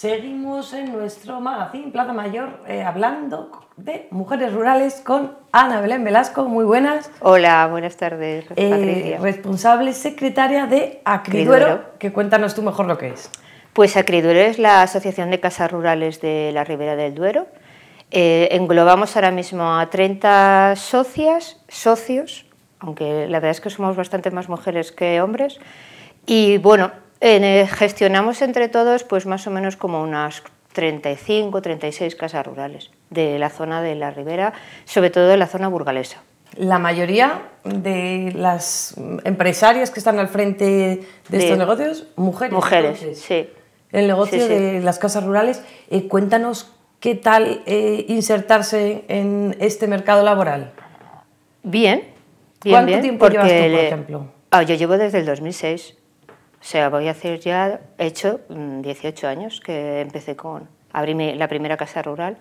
Seguimos en nuestro magazine Plaza Mayor eh, hablando de mujeres rurales con Ana Belén Velasco. Muy buenas. Hola, buenas tardes. Eh, responsable secretaria de Acriduero, que cuéntanos tú mejor lo que es. Pues Acriduero es la Asociación de Casas Rurales de la Ribera del Duero. Eh, englobamos ahora mismo a 30 socias, socios, aunque la verdad es que somos bastante más mujeres que hombres. Y bueno, eh, gestionamos entre todos pues más o menos como unas 35, 36 casas rurales de la zona de la ribera, sobre todo de la zona burgalesa. La mayoría de las empresarias que están al frente de, estos negocios, mujeres. Mujeres, sí. El negocio de las casas rurales, eh, cuéntanos qué tal eh, insertarse en este mercado laboral. Bien. bien ¿Cuánto tiempo llevas tú, por ejemplo? Ah, yo llevo desde el 2006. O sea, voy a hacer ya, he hecho 18 mm, años que empecé con, abrí la primera casa rural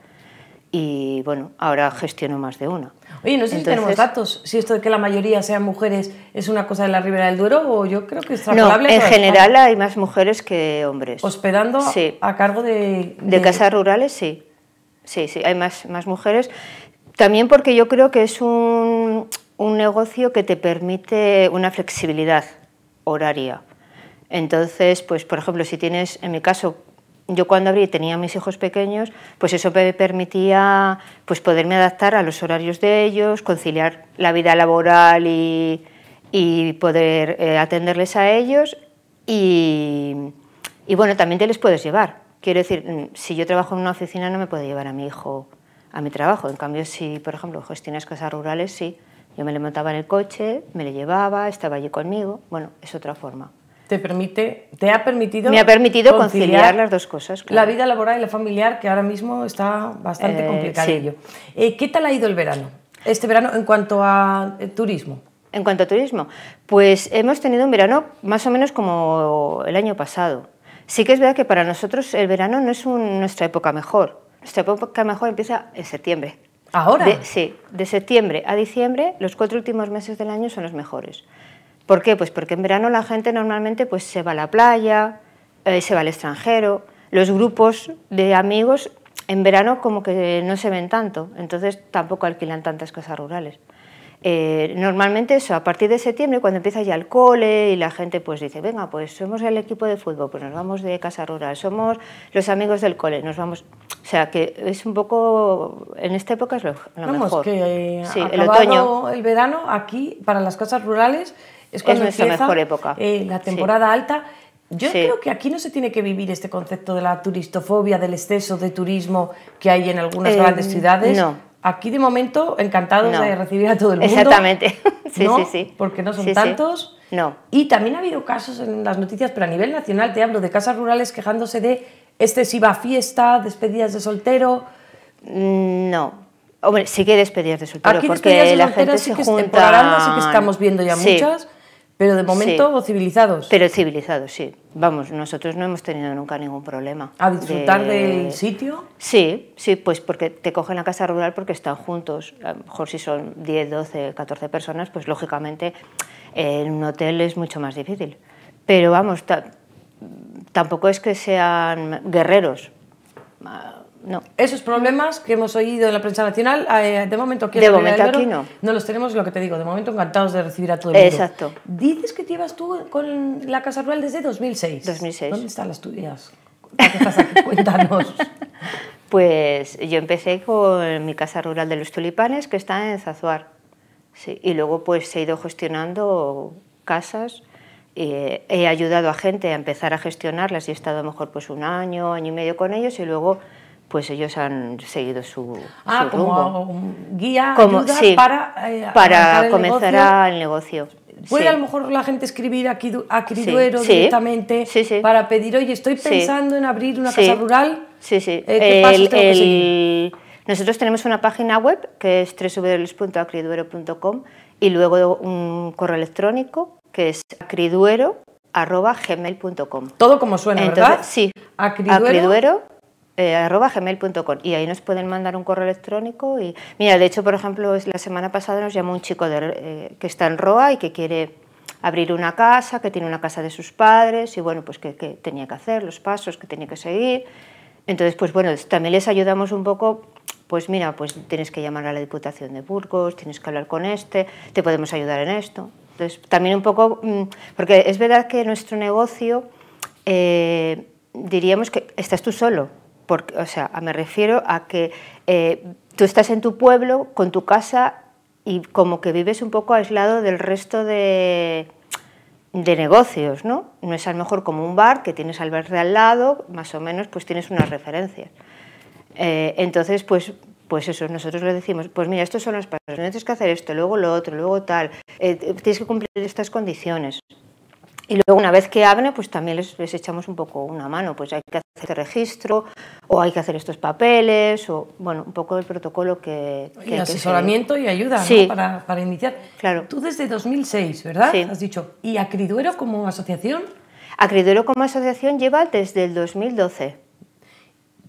y bueno, ahora gestiono más de una. Oye, no sé si tenemos datos, si esto de que la mayoría sean mujeres es una cosa de la Ribera del Duero o yo creo que es No, en general hay más mujeres que hombres. Hospedando sí. a cargo de, de... de... casas rurales, sí. Sí, sí, hay más, más mujeres. También porque yo creo que es un, un negocio que te permite una flexibilidad horaria. Entonces, pues por ejemplo, si tienes, en mi caso, yo cuando abrí tenía mis hijos pequeños, pues eso me permitía pues poderme adaptar a los horarios de ellos, conciliar la vida laboral y, poder eh, atenderles a ellos y, bueno, también te les puedes llevar. Quiero decir, mm, si yo trabajo en una oficina no me puedo llevar a mi hijo a mi trabajo, en cambio si, por ejemplo, gestionas casas rurales, sí, yo me le montaba en el coche, me le llevaba, estaba allí conmigo, bueno, es otra forma te permite, te ha permitido... Me ha permitido conciliar, las dos cosas. La vida laboral y la familiar, que ahora mismo está bastante eh, complicada. Eh, ¿Qué tal ha ido el verano? Este verano en cuanto a eh, turismo. En cuanto a turismo, pues hemos tenido un verano más o menos como el año pasado. Sí que es verdad que para nosotros el verano no es nuestra época mejor. Nuestra época mejor empieza en septiembre. ¿Ahora? sí, de septiembre a diciembre, los cuatro últimos meses del año son los mejores. ¿Por qué? Pues porque en verano la gente normalmente pues, se va a la playa, eh, se va al extranjero, los grupos de amigos en verano como que no se ven tanto, entonces tampoco alquilan tantas casas rurales. Eh, normalmente eso, a partir de septiembre, cuando empieza ya el cole y la gente pues dice, venga, pues somos el equipo de fútbol, pues nos vamos de casa rural, somos los amigos del cole, nos vamos... O sea, que es un poco... En esta época es lo, lo Vamos, mejor. que sí, el el verano aquí, para las casas rurales, es, cuando es mejor época. Eh, la temporada alta. Yo creo que aquí no se tiene que vivir este concepto de la turistofobia, del exceso de turismo que hay en algunas eh, grandes ciudades. Aquí de momento encantados de recibir a todo el mundo. Exactamente. sí, sí, sí. Porque no son tantos. No. Y también ha habido casos en las noticias, pero a nivel nacional te hablo de casas rurales quejándose de excesiva fiesta, despedidas de soltero. Mm, no, Hombre, sí que despedidas de soltero, Aquí porque la gente sí se que que estamos viendo ya muchas, pero de momento civilizados. Pero civilizados, sí. Vamos, nosotros no hemos tenido nunca ningún problema. ¿A disfrutar del sitio? Sí, sí, pues porque te cogen la casa rural porque están juntos. A lo mejor si son 10, 12, 14 personas, pues lógicamente eh, en un hotel es mucho más difícil. Pero vamos, tampoco es que sean guerreros. Ah, esos problemas que hemos oído en la prensa nacional, eh, de momento aquí, de momento aquí no. no los tenemos, lo que te digo, de momento encantados de recibir a todo el mundo. Exacto. Dices que te llevas tú con la Casa Rural desde 2006. 2006. ¿Dónde están las tuyas? qué estás aquí? Cuéntanos. Pues yo empecé con mi Casa Rural de los Tulipanes, que está en Zazuar. Y luego pues he ido gestionando casas he ayudado a gente a empezar a gestionarlas y he estado mejor pues un año, año y medio con ellos y luego pues ellos han seguido su, ah, rumbo. guía como, para, eh, comenzar el negocio. Puede a lo mejor la gente escribir aquí a Criduero directamente para pedir, oye, estoy pensando en abrir una casa rural. Sí, sí. Eh, nosotros tenemos una página web que es www.acriduero.com y luego un correo electrónico que es acriduero.gmail.com. Todo como suena, ¿verdad? Sí. acriduero eh, arroba gmail.com y ahí nos pueden mandar un correo electrónico y mira de hecho por ejemplo la semana pasada nos llamó un chico eh, que está en Roa y que quiere abrir una casa que tiene una casa de sus padres y bueno pues que, tenía que hacer los pasos que tenía que seguir entonces pues bueno también les ayudamos un poco pues mira, pues tienes que llamar a la Diputación de Burgos, tienes que hablar con este, te podemos ayudar en esto. Entonces, también un poco, mm, porque es verdad que nuestro negocio, eh, diríamos que estás tú solo, o sea, me refiero a que eh, tú estás en tu pueblo, con tu casa, y como que vives un poco aislado del resto de, negocios, ¿no? No es a lo mejor como un bar que tienes al verde al lado, más o menos, pues tienes unas referencias. Eh, entonces, pues, pues eso, nosotros le decimos, pues mira, estos son los pasos, no tienes que hacer esto, luego lo otro, luego tal, eh, tienes que cumplir estas condiciones. Y luego una vez que abren, pues también les, echamos un poco una mano, pues hay que hacer este registro o hay que hacer estos papeles o, bueno, un poco el protocolo que... y asesoramiento y ayuda para, iniciar. Claro. Tú desde 2006, ¿verdad? Has dicho, ¿y Acriduero como asociación? Acriduero como asociación lleva desde el 2012.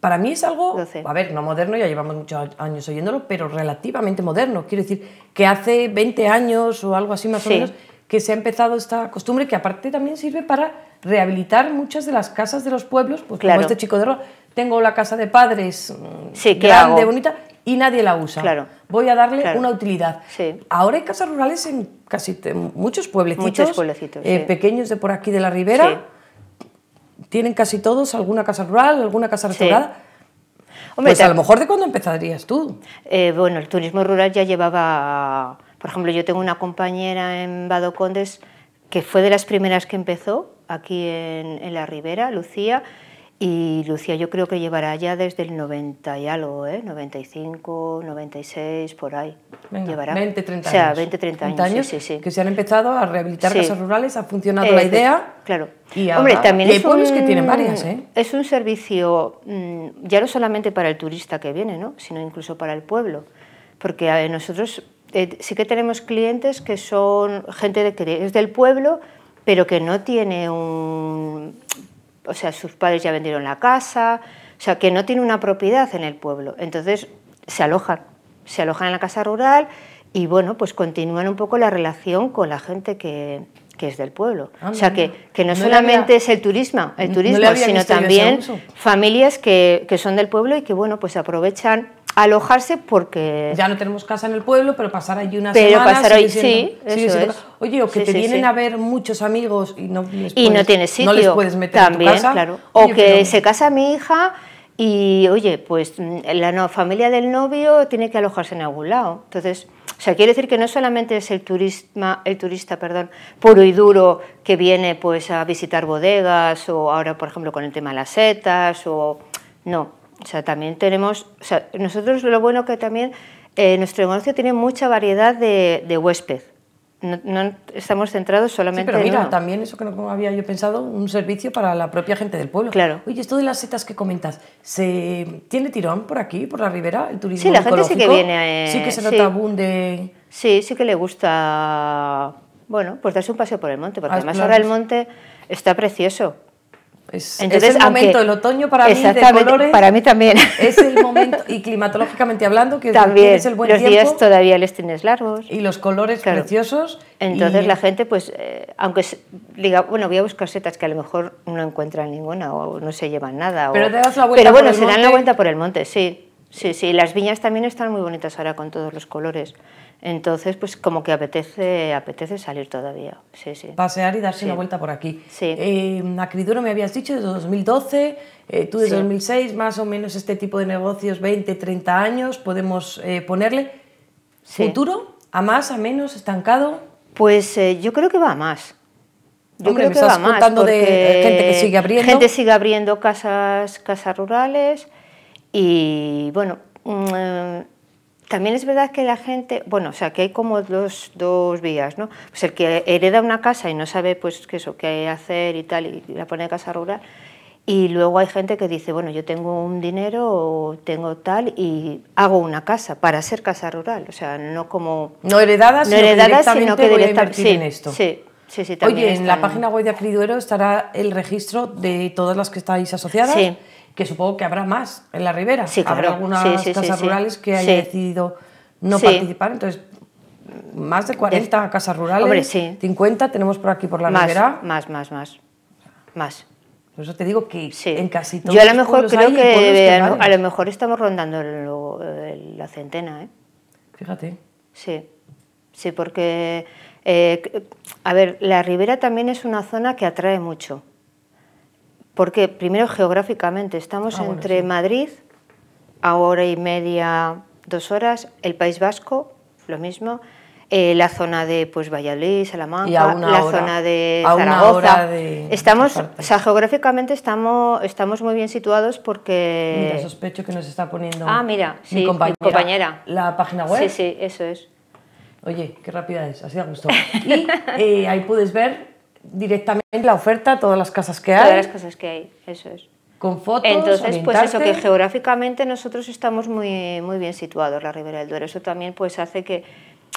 Para mí es algo, a ver, no moderno, ya llevamos muchos años oyéndolo, pero relativamente moderno. Quiero decir, que hace 20 años o algo así más o menos que se ha empezado esta costumbre que aparte también sirve para rehabilitar muchas de las casas de los pueblos, pues como este chico de rojo, tengo la casa de padres mm, grande, bonita, y nadie la usa. Voy a darle una utilidad. Ahora hay casas rurales en casi muchos pueblecitos, muchos eh, pequeños de por aquí de la ribera, tienen casi todos alguna casa rural, alguna casa restaurada. pues a lo mejor de cuándo empezarías tú. Eh, bueno, el turismo rural ya llevaba por ejemplo, yo tengo una compañera en Condes que fue de las primeras que empezó aquí en, la Ribera, Lucía, y Lucía yo creo que llevará ya desde el 90 y algo, ¿eh? 95, 96, por ahí. llevará. 20, 30 años. O sea, 20, 30 años. sí, sí, Que se han empezado a rehabilitar casas rurales, ha funcionado la idea. Claro. Y, ahora, también hay pueblos que tienen varias. ¿eh? Es un servicio mm, ya no solamente para el turista que viene, ¿no? sino incluso para el pueblo. Porque nosotros eh, sí que tenemos clientes que son gente de, que es del pueblo, pero que no tiene un... O sea, sus padres ya vendieron la casa, o sea, que no tiene una propiedad en el pueblo. Entonces, se alojan, se alojan en la casa rural y, bueno, pues continúan un poco la relación con la gente que, es del pueblo. Ah, o sea, que, que no, solamente es el turismo, el turismo sino también familias que, que son del pueblo y que, bueno, pues aprovechan alojarse porque... Ya no tenemos casa en el pueblo, pero pasar allí una pero semana... Pasar ahí, sí, Oye, o que te vienen a ver muchos amigos y no... Les y no tienes sitio. meter también, Claro. O que se casa mi hija y, oye, pues mm, la familia del novio tiene que alojarse en algún lado. Entonces... O sea, quiere decir que no solamente es el, turismo el turista perdón, puro y duro que viene pues, a visitar bodegas o ahora, por ejemplo, con el tema de las setas o... No, o sea, también tenemos, o sea, nosotros lo bueno que también, eh, nuestro negocio tiene mucha variedad de, huésped. No, estamos centrados solamente sí, pero mira, también eso que no había yo pensado, un servicio para la propia gente del pueblo. Claro. Oye, esto de las setas que comentas, ¿se tiene tirón por aquí, por la ribera, el turismo Sí, la gente sí que viene. sí que se eh, nota sí. Sí, sí que le gusta, bueno, pues darse un paseo por el monte, porque ah, además ahora el monte está precioso. Es, Entonces, el momento, aunque, el otoño para mí de colores. Para mí también. Es el momento, y climatológicamente hablando, que es el buen tiempo. Los días todavía les tienes largos. Y los colores preciosos. Entonces la gente, pues, eh, aunque diga, bueno, voy a buscar setas que a lo mejor no encuentran ninguna o no se llevan nada. Pero te das bueno, se dan la vuelta por el monte, sí. Sí, sí, las viñas también están muy bonitas ahora con todos los colores. Entonces, pues como que apetece, apetece salir todavía. Sí, sí. Pasear y darse una vuelta por aquí. Sí. Eh, Acriduro me habías dicho de 2012, eh, tú de 2006, más o menos este tipo de negocios, 20, 30 años, podemos eh, ponerle. ¿Futuro? ¿A más, a menos, estancado? Pues yo creo que va a más. Yo creo que estás va contando de gente que sigue abriendo. Gente sigue abriendo casas, casas rurales y bueno. Mm, también es verdad que la gente, bueno, o sea, que hay como dos, dos vías, ¿no? Pues el que hereda una casa y no sabe, pues, qué eso, qué hacer y tal, y la pone en casa rural, y luego hay gente que dice, bueno, yo tengo un dinero o tengo tal y hago una casa para ser casa rural, o sea, no como... No heredadas, sino, no que sino que directamente sí, en esto. Sí, sí, también Oye, en la página web de Acriduero estará el registro de todas las que estáis asociadas. Sí que supongo que habrá más en la ribera. Habrá algunas casas rurales que hayan decidido no participar, entonces más de 40 casas rurales, Hombre, 50 tenemos por aquí por la ribera. Más, más, más, más. Por eso te digo que en casi todos Yo a lo mejor creo que a, lo mejor estamos rondando la centena, ¿eh? Fíjate. Sí, sí, porque, eh, a ver, la ribera también es una zona que atrae mucho. Porque primero geográficamente estamos ah, entre Madrid a hora y media, dos horas, el País Vasco, lo mismo, eh, la zona de pues Valladolid, Salamanca, la zona de Zaragoza. estamos, o sea, geográficamente estamos, estamos muy bien situados porque. Mira, sospecho que nos está poniendo. Ah, mira, mi compañera, La página web. Sí, sí, eso es. Oye, qué rápida es, así a gusto. Y eh, ahí puedes ver directamente la oferta, a todas las casas que hay. Todas las casas que hay, eso es. Con fotos. Entonces, pues eso, que geográficamente nosotros estamos muy, muy bien situados, la Ribera del Duero. Eso también pues hace que,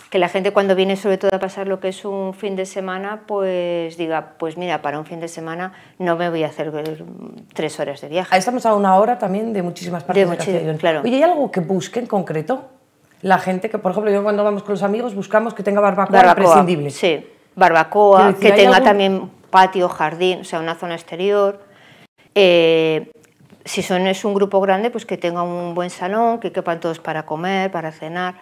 que la gente cuando viene sobre todo a pasar lo que es un fin de semana, pues diga, pues mira, para un fin de semana no me voy a hacer tres horas de viaje. Ahí estamos a una hora también de muchísimas partes de, claro. Oye, ¿hay algo que busque en concreto? La gente que, por ejemplo, yo cuando vamos con los amigos buscamos que tenga barbacoa, imprescindible barbacoa, que tenga también patio, jardín, o sea, una zona exterior. Eh, si son, es un grupo grande, pues que tenga un buen salón, que quepan todos para comer, para cenar.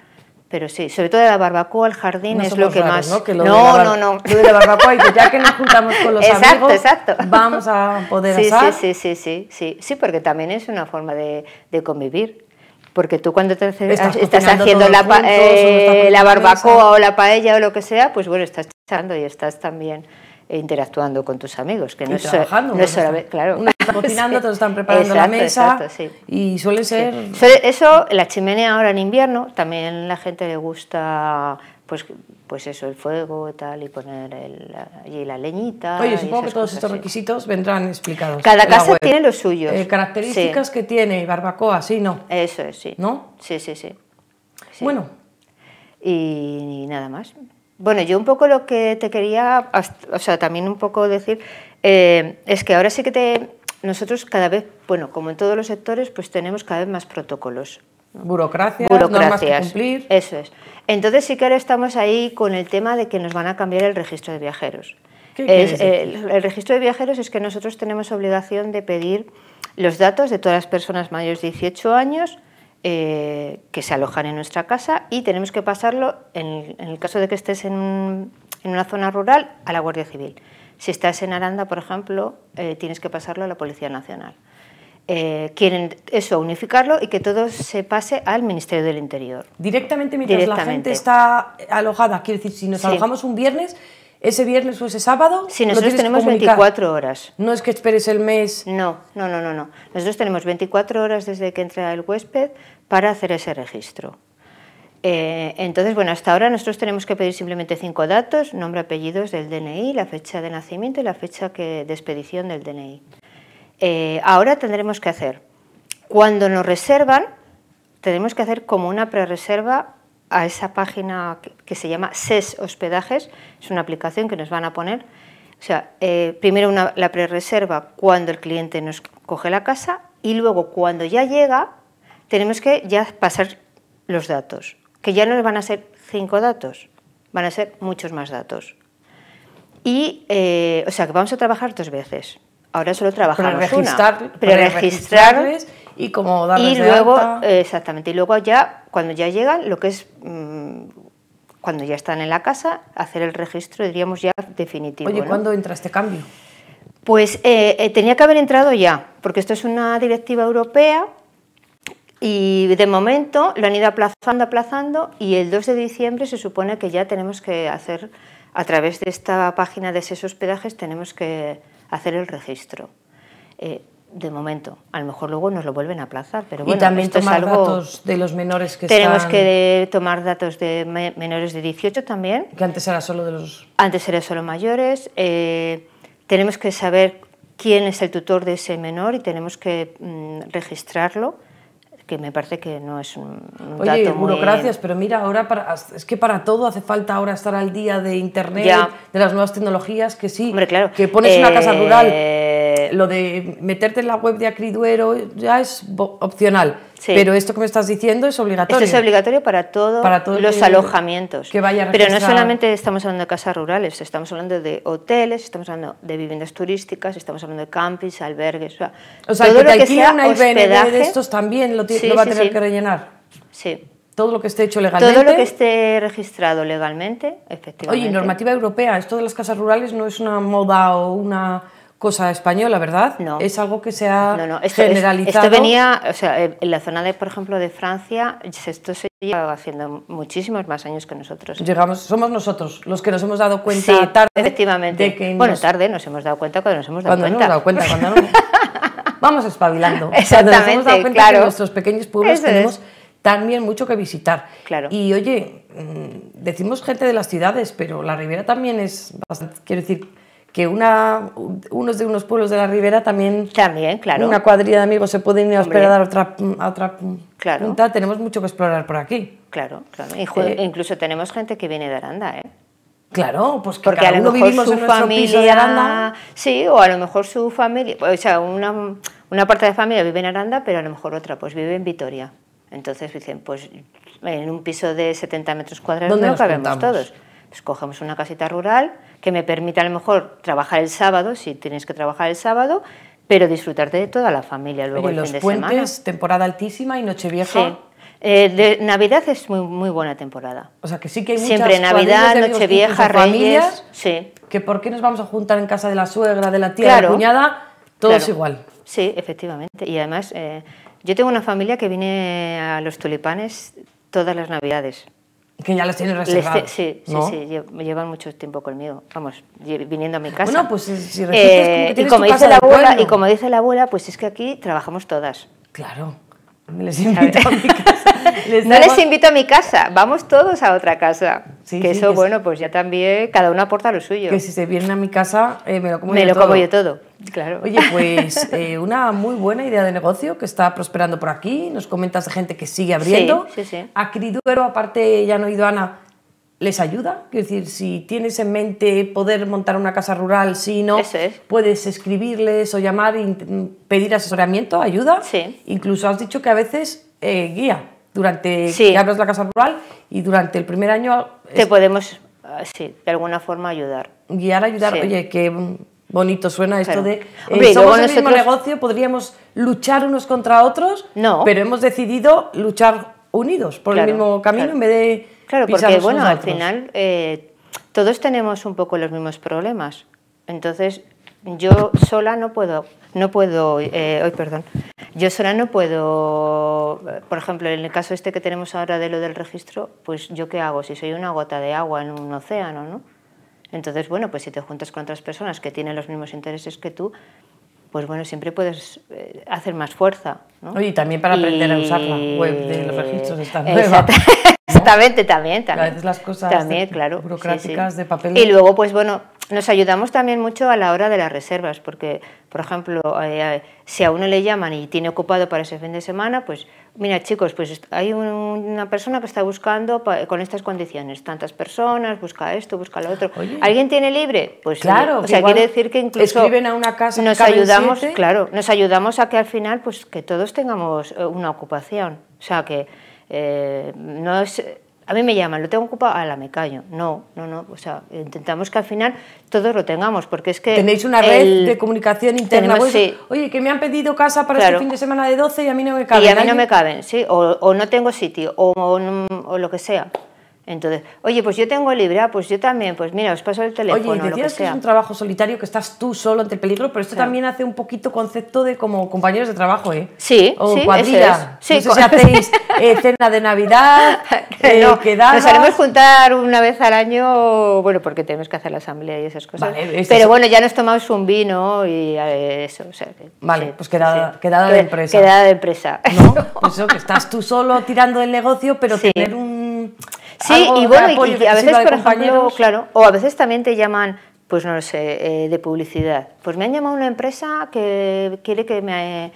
Pero sí, sobre todo la barbacoa, el jardín es lo que más. No, no, no, la barbacoa y que ya que nos juntamos con los amigos, exacto. vamos a poder sí, Sí, sí, sí, sí, sí, sí, porque también es una forma de, de convivir. Porque tú cuando estás, estás haciendo la, eh, la barbacoa o la paella o lo que sea, pues bueno, estás y estás también interactuando con tus amigos, que no es, trabajando, no claro. cocinando, sí. están preparando la mesa y suele ser... Eso, la chimenea ahora en invierno, también la gente le gusta pues, pues eso, el fuego tal, y poner allí la leñita. Oye, supongo que todos estos requisitos vendrán explicados. Cada casa tiene los suyos. Eh, características que tiene, barbacoa, sí, ¿no? Eso es, sí. ¿No? Sí, sí, sí. Bueno. y nada más. Bueno, yo un poco lo que te quería, o sea, también un poco decir, eh, es que ahora sí que te, nosotros cada vez, bueno, como en todos los sectores, pues tenemos cada vez más protocolos. burocracia, Burocracias, normas que cumplir. Eso es. Entonces sí que ahora estamos ahí con el tema de que nos van a cambiar el registro de viajeros. ¿Qué el, el, registro de viajeros es que nosotros tenemos obligación de pedir los datos de todas las personas mayores de 18 años eh, que se alojan en nuestra casa y tenemos que pasarlo, en, el caso de que estés en, una zona rural, a la Guardia Civil. Si estás en Aranda, por ejemplo, eh, tienes que pasarlo a la Policía Nacional. Eh, quieren eso, unificarlo y que todo se pase al Ministerio del Interior. Directamente mientras la gente está alojada, quiero decir, si nos alojamos un viernes, ese viernes o ese sábado. Sí, nosotros tenemos 24 horas. No es que esperes el mes. No, no, no, no, no. Nosotros tenemos 24 horas desde que entra el huésped para hacer ese registro. Eh, entonces, bueno, hasta ahora nosotros tenemos que pedir simplemente cinco datos, nombre, apellidos del DNI, la fecha de nacimiento y la fecha de expedición del DNI. Eh, ahora tendremos que hacer, cuando nos reservan, tenemos que hacer como una prerreserva a esa página que se llama SES Hospedajes, es una aplicación que nos van a poner. O sea, eh, primero la pre-reserva cuando el cliente nos coge la casa y luego cuando ya llega tenemos que ya pasar los datos, que ya no van a ser cinco datos, van a ser muchos más datos. Y, eh, o sea, que vamos a trabajar dos veces. Ahora solo trabajamos una. pre y como luego, Exactamente, y luego ya, cuando ya llegan, lo que es... Mm, cuando ya están en la casa, hacer el registro, diríamos ya definitivo. Oye, ¿cuándo entra este cambio? Pues eh, eh, tenía que haber entrado ya, porque esto es una directiva europea y de momento lo han ido aplazando, aplazando y el 2 de diciembre se supone que ya tenemos que hacer, a través de esta página de esos hospedajes, tenemos que hacer el registro. Eh, de momento. A lo mejor luego nos lo vuelven a aplazar, pero bueno, y también tomar datos de los menores que Tenemos que tomar datos de menores de 18 también. Que antes era solo de los... Antes era solo mayores. Eh, tenemos que saber quién es el tutor de ese menor y tenemos que mm, registrarlo que me parece que no es un, un Oye, dato burocracias, pero mira, ahora para, es que para todo hace falta ahora estar al día de internet, de las nuevas tecnologías, que sí, Hombre, claro. que pones una casa rural eh, lo de meterte en la web de Acriduero ya es opcional. Pero esto que me estás diciendo es obligatorio. Esto es obligatorio para, todos los alojamientos. Que Pero no solamente estamos hablando de casas rurales, estamos hablando de hoteles, estamos hablando de viviendas turísticas, estamos hablando de campings, albergues. O sea, o todo que lo que sea de estos también lo, va a tener que rellenar. Sí. Todo lo que esté hecho legalmente. Todo lo que esté registrado legalmente, efectivamente. Oye, normativa europea, esto de las casas rurales no es una moda o una cosa española, ¿verdad? No. Es algo que se ha generalizado. Esto venía, o sea, en la zona, de, por ejemplo, de Francia, esto se lleva haciendo muchísimos más años que nosotros. Llegamos, somos nosotros los que nos hemos dado cuenta tarde. Efectivamente. que bueno, tarde nos hemos dado cuenta cuando nos hemos dado cuando cuenta. Nos hemos dado cuenta cuando Vamos espabilando. Exactamente, nos hemos dado cuenta claro. que nuestros pequeños pueblos tenemos también mucho que visitar. Claro. Y oye, mm, decimos gente de las ciudades, pero la Ribera también es bastante, quiero decir, que una, unos de unos pueblos de la ribera también, también claro. una cuadrilla de amigos se pueden ir a a otra, otra claro. punta, tenemos mucho que explorar por aquí. Claro, claro. Eh, incluso tenemos gente que viene de Aranda, ¿eh? Claro, pues porque cada a su en familia, piso Aranda. Sí, o a lo mejor su familia, o sea, una, parte de la familia vive en Aranda, pero a lo mejor otra, pues vive en Vitoria. Entonces dicen, pues en un piso de 70 metros cuadrados no cabemos todos. Pues cogemos una casita rural, que me permita a lo mejor trabajar el sábado, si tienes que trabajar el sábado, pero disfrutarte de toda la familia luego Oye, los puentes, temporada altísima y Nochevieja. Sí. Eh, de Navidad es muy, muy buena temporada. O sea que sí que hay muchas Siempre Navidad, Nochevieja, Reyes. sí. Que por qué nos vamos a juntar en casa de la suegra, de la tía, de la cuñada, todo es igual. Sí, efectivamente. Y además, eh, yo tengo una familia que viene a los tulipanes todas las Navidades. Que ya las tienes reservadas. sí, sí, llevan mucho tiempo conmigo, vamos, viniendo a mi casa. Bueno, pues eh, si eh, y como dice la abuela, Y como dice la abuela, pues es que aquí trabajamos todas. Claro, les invito a mi casa. no les invito a mi casa, vamos todos a otra casa que eso, bueno, pues ya también cada uno aporta lo suyo. Que si se viene a mi casa, eh, me lo como todo. me lo como yo todo, claro. Oye, pues eh, una muy buena idea de negocio que está prosperando por aquí. Nos comentas de gente que sigue abriendo. Sí, sí, A Criduero, aparte, ya no he ido Ana, ¿les ayuda? Quiero decir, si tienes en mente poder montar una casa rural, si no, puedes escribirles o llamar, pedir asesoramiento, ayuda. Sí. Incluso has dicho que a veces eh, guía durante sí. que la casa rural y durante el primer año... Te podemos, ah, sí, de alguna forma ayudar. Guiar, ayudar, oye, qué Bonito suena esto de eh, el mismo negocio, podríamos luchar unos contra otros, no. pero hemos decidido luchar unidos por el mismo camino en vez de claro porque bueno al final eh, todos tenemos un poco los mismos problemas, entonces yo sola no puedo no puedo hoy eh, perdón yo sola no puedo, por ejemplo, en el caso este que tenemos ahora de lo del registro, pues yo qué hago si soy una gota de agua en un océano, ¿no? Entonces, bueno, pues si te juntas con otras personas que tienen los mismos intereses que tú, pues bueno, siempre puedes eh, hacer más fuerza. ¿no? y también para aprender a usar la web de los registros esta nueva. Exactamente, también, también. A veces las cosas también, claro, burocráticas de papel. Y luego, pues bueno, nos ayudamos también mucho a la hora de las reservas, porque, por ejemplo, eh, eh, si a uno le llaman y tiene ocupado para ese fin de semana, pues, mira chicos, pues hay una persona que está buscando con estas condiciones, tantas personas, busca esto, busca lo otro. ¿Alguien tiene libre? Pues claro. O sea, quiere decir que incluso... Escriben a una casa Nos ayudamos, claro, nos ayudamos a que al final, pues, que todos tengamos eh, una ocupación. O sea, que no es a mí me llaman, lo tengo ocupado, a la me callo. No, no, no, o sea, intentamos que al final todos lo tengamos, porque es que... Tenéis una red de comunicación interna, oye, que me han pedido casa para este fin de semana de 12 y a mí no me caben. Y a mí no me caben, sí, o, no tengo sitio, o lo que sea. Entonces, oye, pues yo tengo Libra ah, pues yo también, pues mira, os paso el teléfono. Oye, decías lo que, es un trabajo solitario, que estás tú solo ante el peligro, pero esto también hace un poquito concepto de como compañeros de trabajo, ¿eh? Sí, o sí, o sí, si hacéis eh, cena de Navidad, eh, no, Nos haremos juntar una vez al año, bueno, porque tenemos que hacer la asamblea y esas cosas. pero bueno, ya nos tomamos un vino y eh, eso, o sea Vale, pues quedada, de empresa. Quedada de empresa. ¿No? Pues eso, que estás tú solo tirando el negocio, pero tener un Sí, y bueno, y, a veces, por ejemplo, claro, o a veces también te llaman, pues no lo sé, eh, de publicidad. Pues me han llamado una empresa que quiere que me,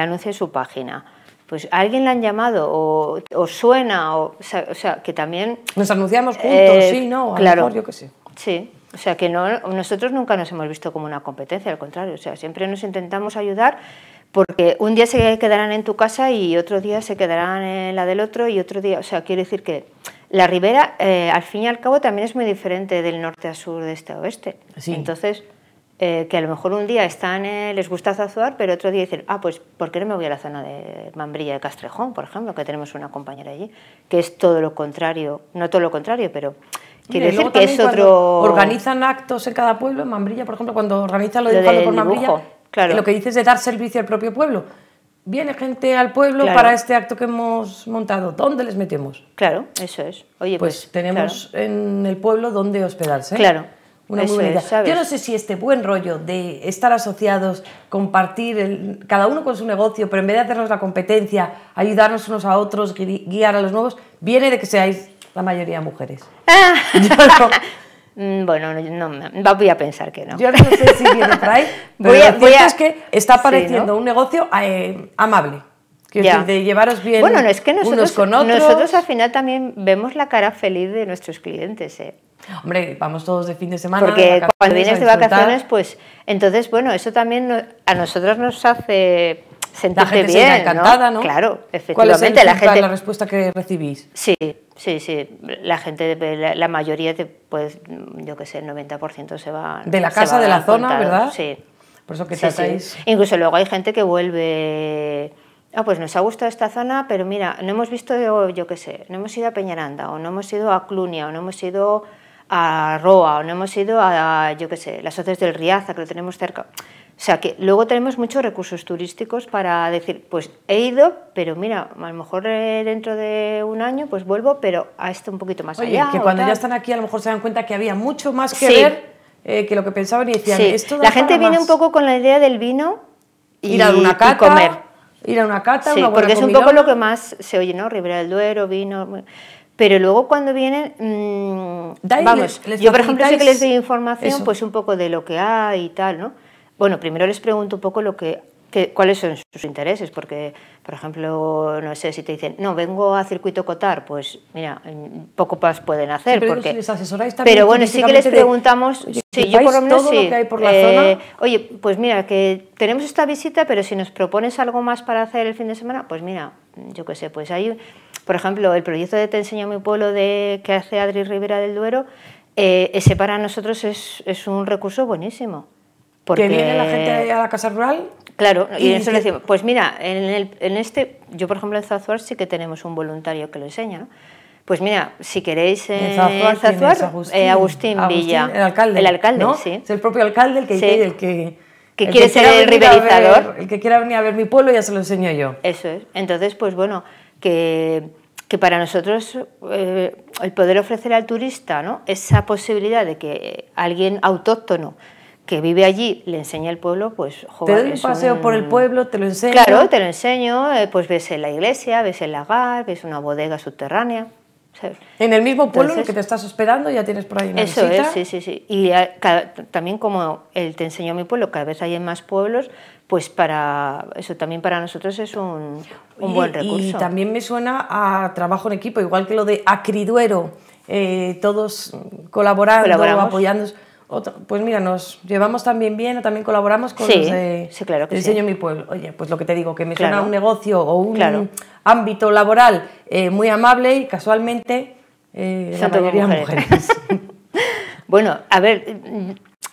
anuncie su página pues alguien le han llamado o, suena, o, sea, que también... Nos anunciamos juntos, eh, sí, ¿no? claro. yo que sé. Sí, o sea, que no, nosotros nunca nos hemos visto como una competencia, al contrario, o sea, siempre nos intentamos ayudar porque un día se quedarán en tu casa y otro día se quedarán en la del otro y otro día, o sea, quiere decir que la ribera, eh, al fin y al cabo, también es muy diferente del norte a sur, de este a oeste. Entonces, eh, que a lo mejor un día están, eh, les gusta zazuar, pero otro día dicen, ah, pues, ¿por qué no me voy a la zona de Mambrilla de Castrejón, por ejemplo, que tenemos una compañera allí, que es todo lo contrario, no todo lo contrario, pero quiere decir que es otro... Organizan actos en cada pueblo, en Mambrilla, por ejemplo, cuando organizan lo, por Mambrilla, claro. lo que dices de dar servicio al propio pueblo viene gente al pueblo para este acto que hemos montado. ¿Dónde les metemos? Claro, eso es. Oye, pues, pues tenemos en el pueblo donde hospedarse. ¿eh? Claro. Una Yo no sé si este buen rollo de estar asociados, compartir, cada uno con su negocio, pero en vez de hacernos la competencia, ayudarnos unos a otros, guiar a los nuevos, viene de que seáis la mayoría mujeres. Ah. Mm, bueno, no, voy a pensar que no. Yo no sé si viene por ahí, pero es que está apareciendo un negocio eh, amable. Que de llevaros bien bueno, es que nosotros, Nosotros al final también vemos la cara feliz de nuestros clientes. Eh. Hombre, vamos todos de fin de semana. Porque cuando vienes de vacaciones, pues entonces, bueno, eso también a nosotros nos hace bien. encantada, ¿no? Claro, efectivamente. ¿Cuál es la, respuesta que recibís? Sí, sí, sí. La gente, la, mayoría, de pues, yo qué sé, el 90% se va. De la casa, de la zona, ¿verdad? Sí. Por eso que sí, tratáis. Incluso luego hay gente que vuelve. Ah, pues nos ha gustado esta zona, pero mira, no hemos visto, yo qué sé, no hemos ido a Peñaranda, o no hemos ido a Clunia, o no hemos ido a Roa, o no hemos ido a, yo qué sé, las Hoces del Riaza, que lo tenemos cerca. O sea que luego tenemos muchos recursos turísticos para decir, pues he ido, pero mira, a lo mejor eh, dentro de un año pues vuelvo, pero a esto un poquito más Oye, allá. Que cuando ya están aquí a lo mejor se dan cuenta que había mucho más que ver eh, que lo que pensaban y decían, La gente viene un poco con la idea del vino y, ir a una cata, comer. Ir a una cata, una buena porque es un poco lo que más se oye, ¿no? Ribera del Duero, vino pero luego cuando vienen, mm, vamos, yo por ejemplo sé que les doy información, pues un poco de lo que hay y tal, ¿no? Bueno, primero les pregunto un poco lo que, cuáles son sus intereses, porque, por ejemplo, no sé si te dicen, no, vengo a circuito cotar, pues mira, poco más pueden hacer. porque, si les asesoráis también pero bueno, sí que les preguntamos, sí, yo por lo menos eh, Oye, pues mira, que tenemos esta visita, pero si nos propones algo más para hacer el fin de semana, pues mira, yo qué sé, pues ahí, por ejemplo, el proyecto de Te enseño mi pueblo de, que hace Adri Rivera del Duero, eh, ese para nosotros es, es un recurso buenísimo. Porque... ¿Que viene la gente a la casa rural? Claro, y, eso le decimos, pues mira, en, este, yo por ejemplo en Zazuar sí que tenemos un voluntario que lo enseña, Pues mira, si queréis en eh, Zazuar, eh, Agustín? Villa. El alcalde. El alcalde, sí. Es el propio alcalde el que, el que, que quiere ser el rivalizador el que quiera venir a ver mi pueblo ya se lo enseño yo. Eso es. Entonces, pues bueno, que, que para nosotros eh, el poder ofrecer al turista ¿no? esa posibilidad de que alguien autóctono que vive allí le enseña el pueblo, pues joder, Te doy un paseo por el pueblo, te lo enseño. Claro, te lo enseño, eh, pues ves la iglesia, ves el lagar, ves una bodega subterránea. En el mismo pueblo en el que te estás hospedando ya tienes por ahí una Eso es, sí, sí, sí. Y eh, también como él te enseñó mi pueblo, cada vez hay en más pueblos, pues para eso también para nosotros es un, buen recurso. Y también me suena a trabajo en equipo, igual que lo de Acriduero, eh, todos colaborando, apoyándose pues mira, nos llevamos también bien, o también colaboramos con los claro que Diseño Mi Pueblo. Oye, pues lo que te digo, que me claro. un negocio o un ámbito laboral eh, muy amable y casualmente eh, la mujeres. bueno, a ver,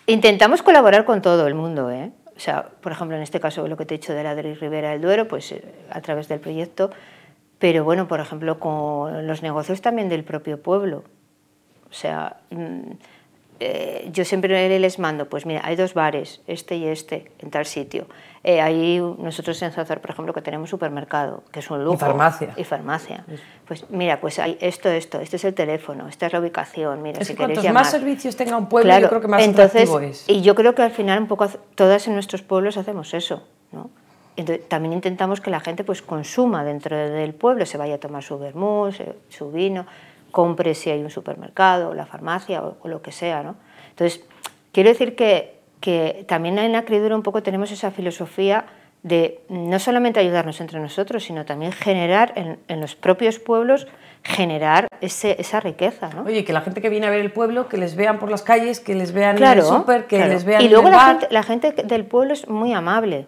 intentamos colaborar con todo el mundo, ¿eh? O sea, por ejemplo, en este caso lo que te he dicho de la de Rivera del Duero, pues a través del proyecto, pero bueno, por ejemplo, con los negocios también del propio pueblo. O sea... Mm, eh, yo siempre les mando, pues mira, hay dos bares, este y este, en tal sitio. Eh, ahí nosotros en Zazar, por ejemplo, que tenemos supermercado, que es un lujo. Y farmacia. Y farmacia. Pues mira, pues hay esto, esto, este es el teléfono, esta es la ubicación, mira, si más servicios tenga un pueblo, yo creo que más entonces, es. Y yo creo que al final un poco todas en nuestros pueblos hacemos eso, ¿no? también intentamos que la gente pues consuma dentro del pueblo, se vaya a tomar su vermú, eh, su vino, compre si hay un supermercado, o la farmacia o, lo que sea. ¿no? Entonces, quiero decir que, que también en Acridura un poco tenemos esa filosofía de no solamente ayudarnos entre nosotros, sino también generar en, los propios pueblos, generar ese, esa riqueza. ¿no? Oye, que la gente que viene a ver el pueblo, que les vean por las calles, que les vean en el súper, que les vean Y luego la, Gente, la gente del pueblo es muy amable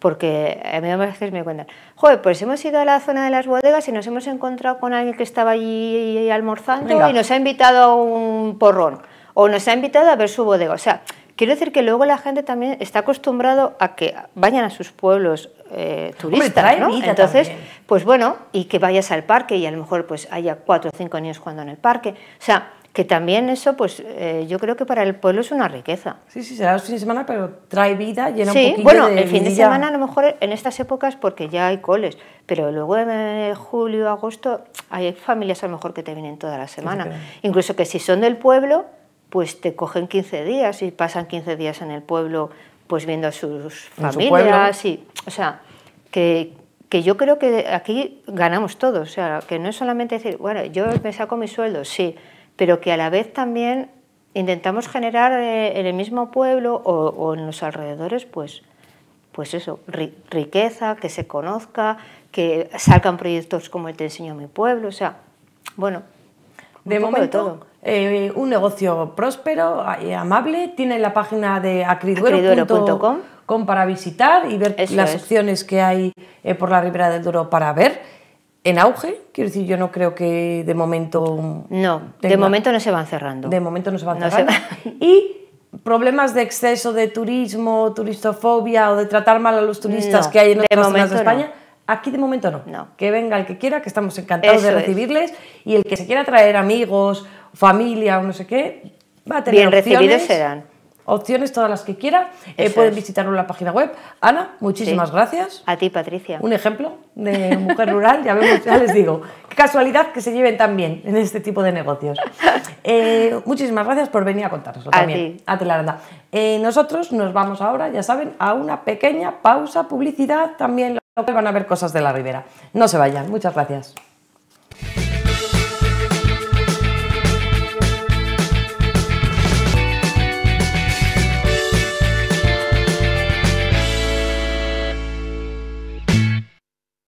porque a mí veces me cuentan, joder, pues hemos ido a la zona de las bodegas y nos hemos encontrado con alguien que estaba allí almorzando y nos ha invitado a un porrón o nos ha invitado a ver su bodega. O sea, quiero decir que luego la gente también está acostumbrado a que vayan a sus pueblos eh, turistas, Entonces, pues bueno, y que vayas al parque y a lo mejor pues haya cuatro o cinco niños jugando en el parque. O sea, que también eso, pues eh, yo creo que para el pueblo es una riqueza. Sí, sí, será el fin de semana, pero trae vida, llena un Sí, bueno, el fin de semana a lo mejor en estas épocas porque ya hay coles, pero luego en julio, agosto, hay familias a lo mejor que te vienen toda la semana. Incluso que si son del pueblo, pues te cogen 15 días y pasan 15 días en el pueblo, pues viendo a sus familias. o sea, que, que yo creo que aquí ganamos todos, o sea, que no es solamente decir, bueno, yo me saco mi sueldo, sí, pero que a la vez también intentamos generar eh, en el mismo pueblo o, en los alrededores, pues, pues eso, riqueza, que se conozca, que salgan proyectos como el Te enseño mi pueblo, o sea, bueno, de momento, eh, un negocio próspero, y amable, tiene la página de acriduero.com para visitar y ver las opciones que hay eh, por la Ribera del Duro para ver en auge. Quiero decir, yo no creo que de momento... No, de momento no se van cerrando. De momento no se van cerrando. Y problemas de exceso de turismo, turistofobia o de tratar mal a los turistas que hay en otras zonas de España. Aquí de momento no. Que venga el que quiera, que estamos encantados de recibirles. Y el que se quiera traer amigos, familia o no sé qué, va a tener Bien recibidos serán opciones, todas las que quiera. Eh, pueden visitarnos en la página web. Ana, muchísimas gracias. A ti, Patricia. Un ejemplo de mujer rural, ya, ya les digo. Qué casualidad que se lleven tan bien en este tipo de negocios. Eh, muchísimas gracias por venir a contárnoslo también. A ti, eh, nosotros nos vamos ahora, ya saben, a una pequeña pausa, publicidad, también lo que van a ver cosas de la Ribera. No se vayan, muchas gracias.